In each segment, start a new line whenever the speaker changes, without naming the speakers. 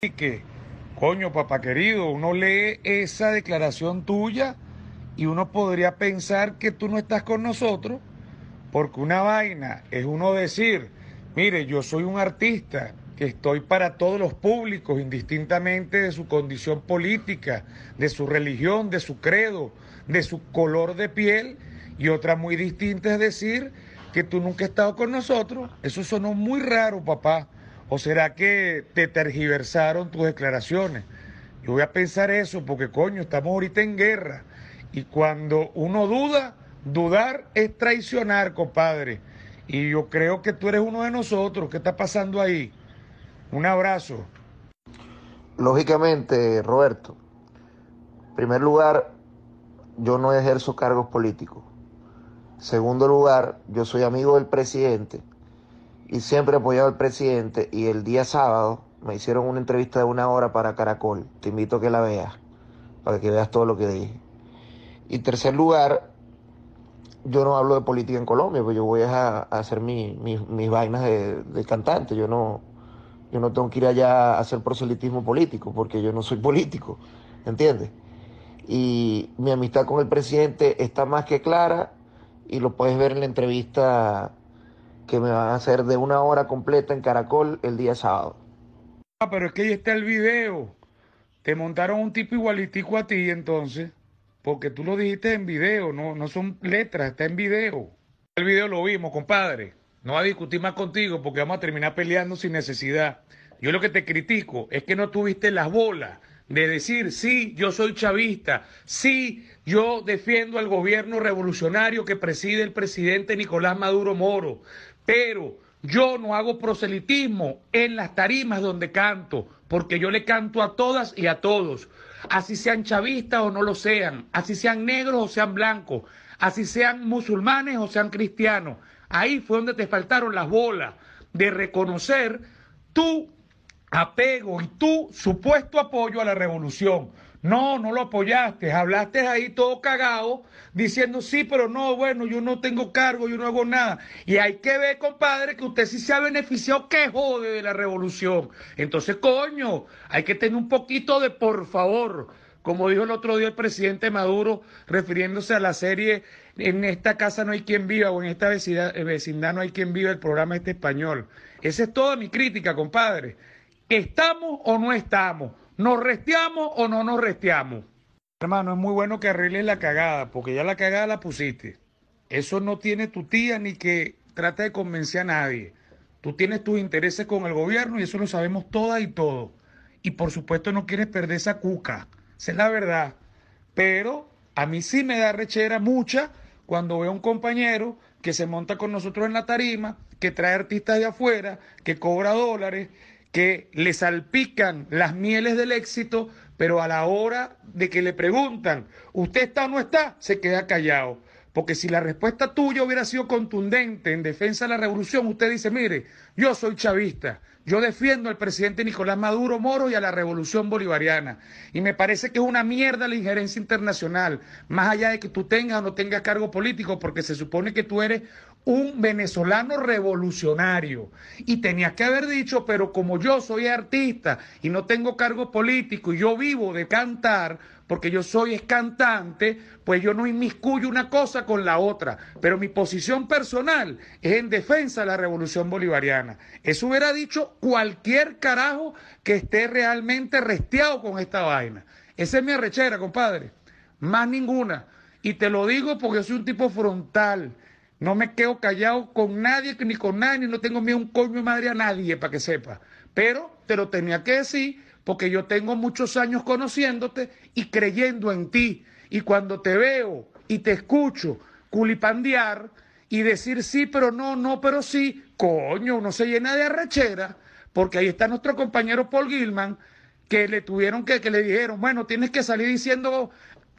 que, coño, papá querido, uno lee esa declaración tuya y uno podría pensar que tú no estás con nosotros, porque una vaina es uno decir, mire, yo soy un artista que estoy para todos los públicos, indistintamente de su condición política, de su religión, de su credo, de su color de piel, y otra muy distinta es decir que tú nunca has estado con nosotros. Eso sonó muy raro, papá. ¿O será que te tergiversaron tus declaraciones? Yo voy a pensar eso porque, coño, estamos ahorita en guerra. Y cuando uno duda, dudar es traicionar, compadre. Y yo creo que tú eres uno de nosotros. ¿Qué está pasando ahí? Un abrazo.
Lógicamente, Roberto, en primer lugar, yo no ejerzo cargos políticos. En segundo lugar, yo soy amigo del presidente y siempre he apoyado al presidente y el día sábado me hicieron una entrevista de una hora para Caracol. Te invito a que la veas, para que veas todo lo que dije. Y tercer lugar, yo no hablo de política en Colombia, pues yo voy a, hacer mis vainas de, cantante. Yo no, yo no tengo que ir allá a hacer proselitismo político, porque yo no soy político, ¿entiendes? Y mi amistad con el presidente está más que clara y lo puedes ver en la entrevista que me van a hacer de una hora completa en Caracol el día sábado.
Ah, pero es que ahí está el video. Te montaron un tipo igualitico a ti entonces, porque tú lo dijiste en video, no, no son letras, está en video. El video lo vimos, compadre. No va a discutir más contigo porque vamos a terminar peleando sin necesidad. Yo lo que te critico es que no tuviste las bolas de decir, sí, yo soy chavista, sí, yo defiendo al gobierno revolucionario que preside el presidente Nicolás Maduro Moro, pero yo no hago proselitismo en las tarimas donde canto, porque yo le canto a todas y a todos, así sean chavistas o no lo sean, así sean negros o sean blancos, así sean musulmanes o sean cristianos. Ahí fue donde te faltaron las bolas de reconocer tu apego y tu supuesto apoyo a la revolución. No, no lo apoyaste. Hablaste ahí todo cagado, diciendo sí, pero no, bueno, yo no tengo cargo, yo no hago nada. Y hay que ver, compadre, que usted sí se ha beneficiado, que jode de la revolución. Entonces, coño, hay que tener un poquito de por favor. Como dijo el otro día el presidente Maduro, refiriéndose a la serie En esta casa no hay quien viva o en esta vecindad, no hay quien viva, el programa este español. Esa es toda mi crítica, compadre. ¿Estamos o no estamos? ¿Nos resteamos o no nos resteamos? Hermano, es muy bueno que arregles la cagada, porque ya la cagada la pusiste. Eso no tiene tu tía ni que trate de convencer a nadie. Tú tienes tus intereses con el gobierno y eso lo sabemos todas y todos. Y por supuesto no quieres perder esa cuca, esa es la verdad. Pero a mí sí me da rechera mucha cuando veo a un compañero que se monta con nosotros en la tarima, que trae artistas de afuera, que cobra dólares, que le salpican las mieles del éxito, pero a la hora de que le preguntan, ¿usted está o no está? se queda callado. Porque si la respuesta tuya hubiera sido contundente en defensa de la revolución, usted dice, mire, yo soy chavista, yo defiendo al presidente Nicolás Maduro Moro y a la revolución bolivariana. Y me parece que es una mierda la injerencia internacional, más allá de que tú tengas o no tengas cargo político, porque se supone que tú eres un venezolano revolucionario. Y tenía que haber dicho, pero como yo soy artista y no tengo cargo político y yo vivo de cantar, porque yo soy cantante, pues yo no inmiscuyo una cosa con la otra. Pero mi posición personal es en defensa de la revolución bolivariana. Eso hubiera dicho cualquier carajo que esté realmente resteado con esta vaina. Esa es mi arrechera, compadre. Más ninguna. Y te lo digo porque soy un tipo frontal no me quedo callado con nadie, ni con nadie, no tengo miedo un coño madre a nadie, para que sepa. Pero te lo tenía que decir porque yo tengo muchos años conociéndote y creyendo en ti. Y cuando te veo y te escucho culipandear y decir sí, pero no, no, pero sí, coño, no se llena de arrechera, porque ahí está nuestro compañero Paul Gilman, que le tuvieron que, que le dijeron, bueno, tienes que salir diciendo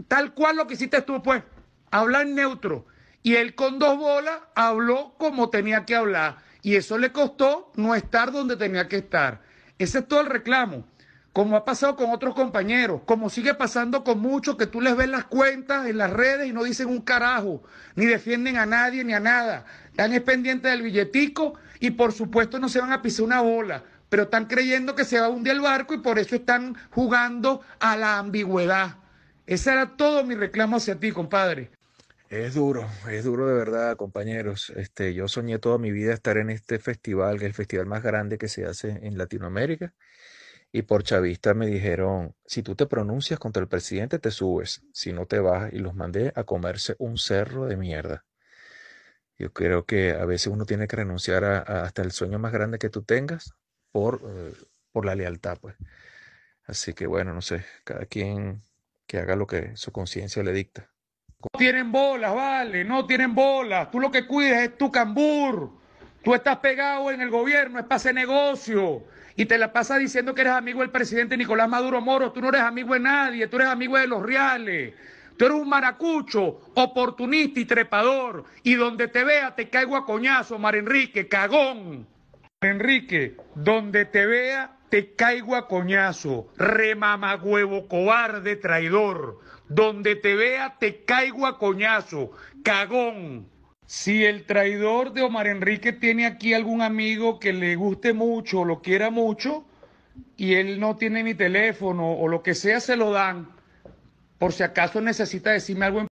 tal cual lo que hiciste tú, pues, hablar neutro. Y él con dos bolas habló como tenía que hablar. Y eso le costó no estar donde tenía que estar. Ese es todo el reclamo. Como ha pasado con otros compañeros, como sigue pasando con muchos que tú les ves las cuentas en las redes y no dicen un carajo, ni defienden a nadie ni a nada. Están es pendientes del billetico y por supuesto no se van a pisar una bola, pero están creyendo que se va a hundir el barco y por eso están jugando a la ambigüedad. Ese era todo mi reclamo hacia ti, compadre.
Es duro, es duro de verdad, compañeros. Este, yo soñé toda mi vida estar en este festival, que es el festival más grande que se hace en Latinoamérica. Y por chavista me dijeron, si tú te pronuncias contra el presidente, te subes, si no te vas, y los mandé a comerse un cerro de mierda. Yo creo que a veces uno tiene que renunciar a, hasta el sueño más grande que tú tengas por, eh, por la lealtad, pues.
Así que bueno, no sé, cada quien que haga lo que su conciencia le dicta. No tienen bolas, vale, no tienen bolas. Tú lo que cuides es tu cambur. Tú estás pegado en el gobierno, es para ese negocio. Y te la pasa diciendo que eres amigo del presidente Nicolás Maduro Moro, Tú no eres amigo de nadie, tú eres amigo de los reales. Tú eres un maracucho, oportunista y trepador. Y donde te vea te caigo a coñazo, Mar Enrique, cagón. Enrique, donde te vea te caigo a coñazo, remamagüevo, cobarde, traidor. Donde te vea, te caigo a coñazo, cagón. Si el traidor de Omar Enrique tiene aquí algún amigo que le guste mucho, o lo quiera mucho, y él no tiene ni teléfono o lo que sea, se lo dan. Por si acaso necesita decirme algo en